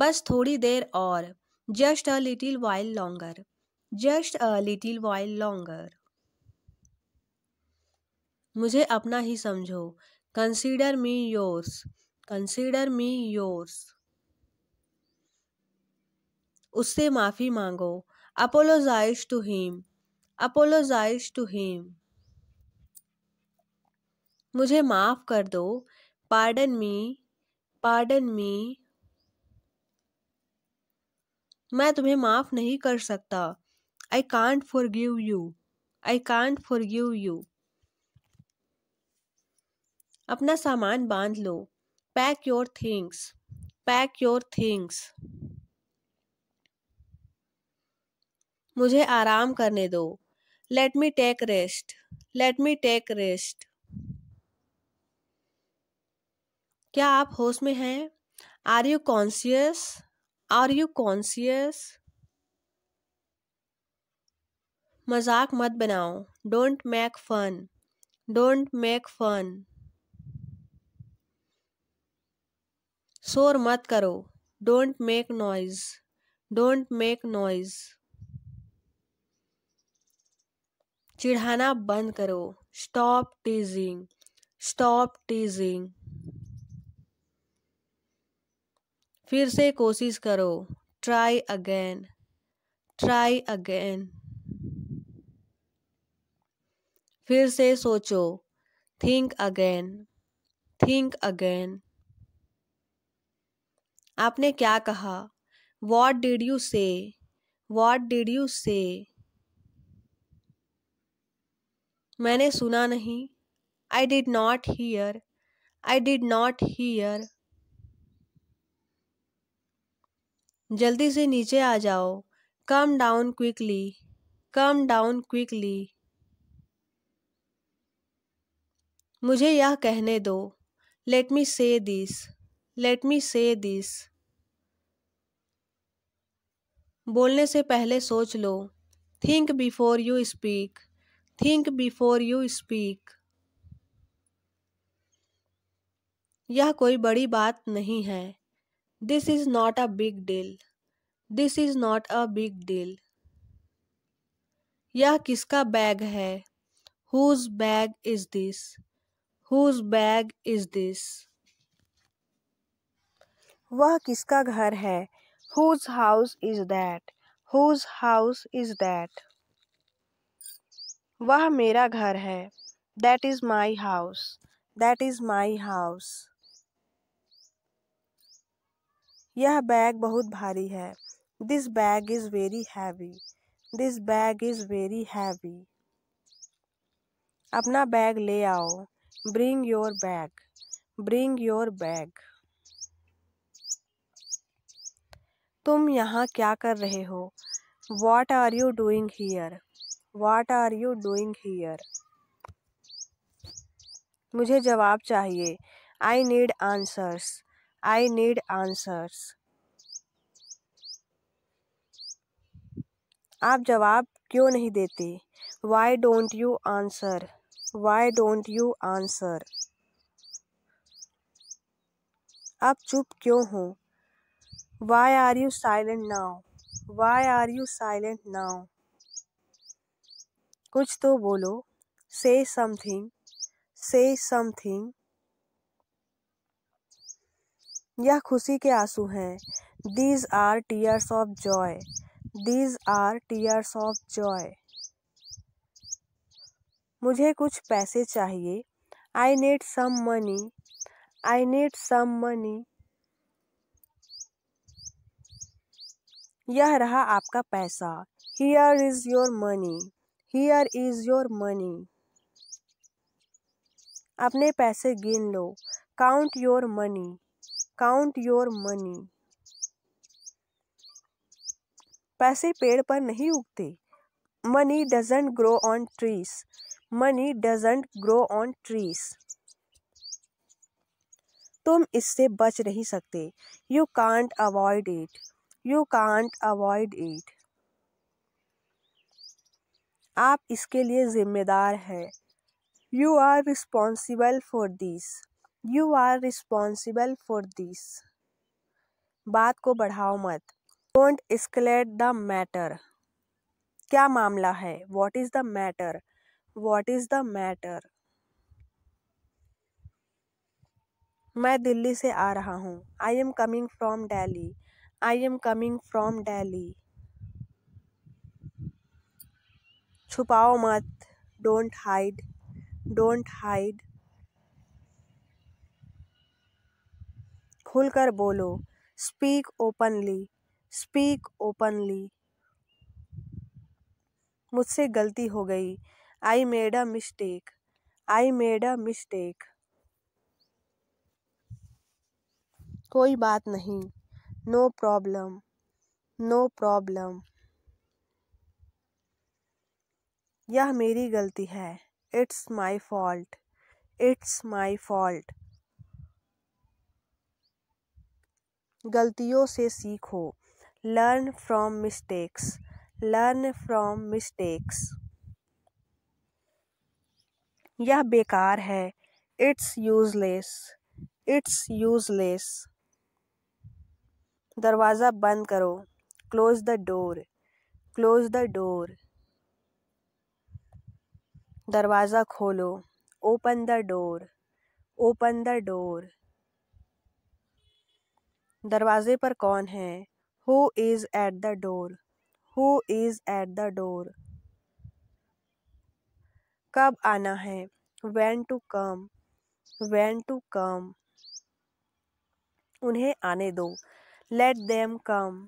बस थोड़ी देर और just a little while longer just a little while longer मुझे अपना ही समझो consider me yours consider me yours उससे माफ़ी मांगो apologise to him apologise to him मुझे माफ़ कर दो पार्डन मी पार्डन मी मैं तुम्हें माफ़ नहीं कर सकता I can't forgive you I can't forgive you अपना सामान बांध लो pack your things pack your things मुझे आराम करने दो let me take rest let me take rest क्या आप होश में हैं are you conscious are you conscious मजाक मत बनाओ don't make fun don't make fun शोर मत करो don't make noise don't make noise चिढ़ाना बंद करो स्टॉप टीजिंग स्टॉप टीजिंग फिर से कोशिश करो ट्राई अगेन ट्राई अगेन फिर से सोचो थिंक अगेन थिंक अगेन आपने क्या कहा what did you say what did you say मैंने सुना नहीं I did not hear I did not hear जल्दी से नीचे आ जाओ come down quickly come down quickly मुझे यह कहने दो लेट मी से दिस लेट मी से दिस बोलने से पहले सोच लो think before you speak think before you speak यह कोई बड़ी बात नहीं है this is not a big deal this is not a big deal यह किसका बैग है whose bag is this whose bag is this वह किसका घर है whose house is that whose house is that वह मेरा घर है that is my house that is my house यह बैग बहुत भारी है this bag is very heavy this bag is very heavy अपना बैग ले आओ bring your bag bring your bag तुम यहाँ क्या कर रहे हो what are you doing here what are you doing here मुझे जवाब चाहिए I need answers I need answers आप जवाब क्यों नहीं देते why don't you answer why don't you answer आप चुप क्यों हो why are you silent now Y are you silent now कुछ तो बोलो से समथिंग से समथिंग यह खुशी के आंसू हैं these are tears of joy these are tears of joy मुझे कुछ पैसे चाहिए I need some money I need some money यह रहा आपका पैसा here is your money here is your money अपने पैसे गिन लो count your money count your money पैसे पेड़ पर नहीं उगते money doesn't grow on trees money doesn't grow on trees तुम इससे बच नहीं सकते you can't avoid it you can't avoid it आप इसके लिए जिम्मेदार हैं you are responsible for this you are responsible for this बात को बढ़ाओ मत डोंट एस्केलेट द मैटर क्या मामला है what is the matter what is the matter मैं दिल्ली से आ रहा हूँ I am coming from Delhi I am coming from Delhi छुपाओ मत डोंट हाइड डोंट हाइड खुलकर बोलो स्पीक ओपनली स्पीक ओपनली मुझसे गलती हो गई I made a mistake I made a mistake कोई बात नहीं नो प्रॉब्लम नो प्रॉब्लम यह मेरी गलती है it's my fault it's my fault गलतियों से सीखो learn from mistakes learn from mistakes यह बेकार है इट्स यूजलेस इट्स यूजलेस दरवाज़ा बंद करो close the door close the door दरवाज़ा खोलो open the door open the door दरवाजे पर कौन है who is at the door who is at the door कब आना है when to come when to come उन्हें आने दो let them come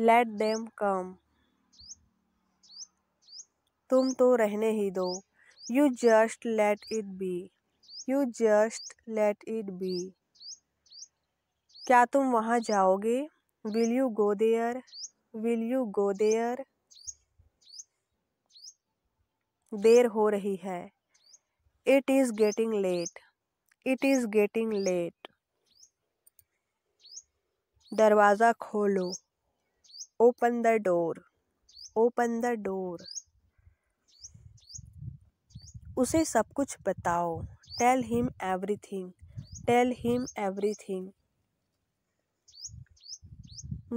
let them come तुम तो रहने ही दो you just let it be you just let it be क्या तुम वहाँ जाओगे will you go there will you go there देर हो रही है it is getting late it is getting late दरवाज़ा खोलो open the door open the door उसे सब कुछ बताओ tell him everything tell him everything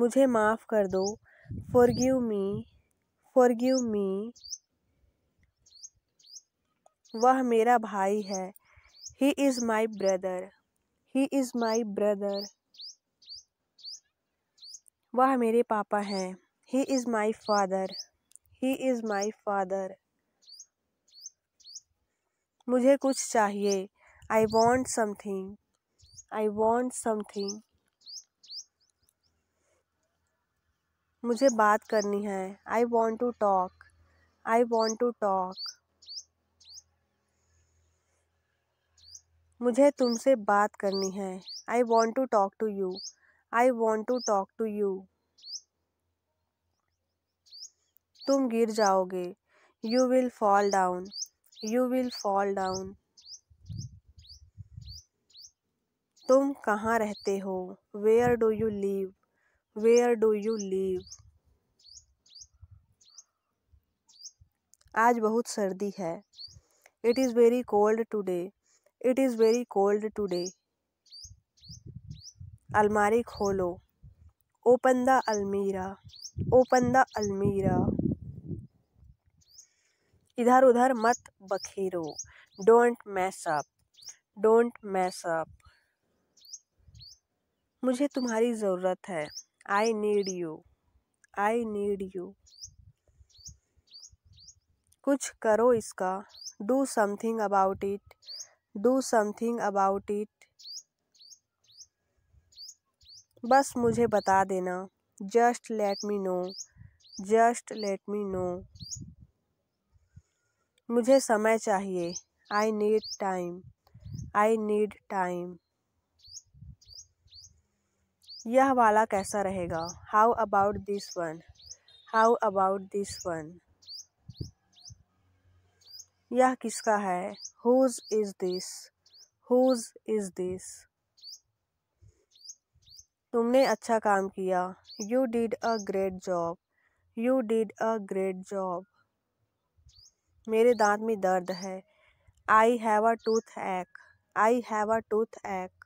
मुझे माफ़ कर दो फॉरगिव मी फॉरगिव मी वह मेरा भाई है he is my brother he is my brother वह मेरे पापा हैं he is my father he is my father मुझे कुछ चाहिए I want something I want something मुझे बात करनी है I want to talk I want to talk मुझे तुमसे बात करनी है I want to talk to you I want to talk to you तुम गिर जाओगे you will fall down you will fall down तुम कहाँ रहते हो where do you live where do you live आज बहुत सर्दी है it is very cold today it is very cold today अलमारी खोलो open the almirah open the almirah इधर उधर मत बखेरो don't mess up don't mess up मुझे तुम्हारी ज़रूरत है I need you I need you कुछ करो इसका do something about it do something about it बस मुझे बता देना just let me know just let me know मुझे समय चाहिए I need time I need time यह वाला कैसा रहेगा how about this one how about this one यह किसका है whose is this whose is this तुमने अच्छा काम किया you did a great job you did a great job मेरे दांत में दर्द है आई हैव अ टूथ एक आई हैव अ टूथ एक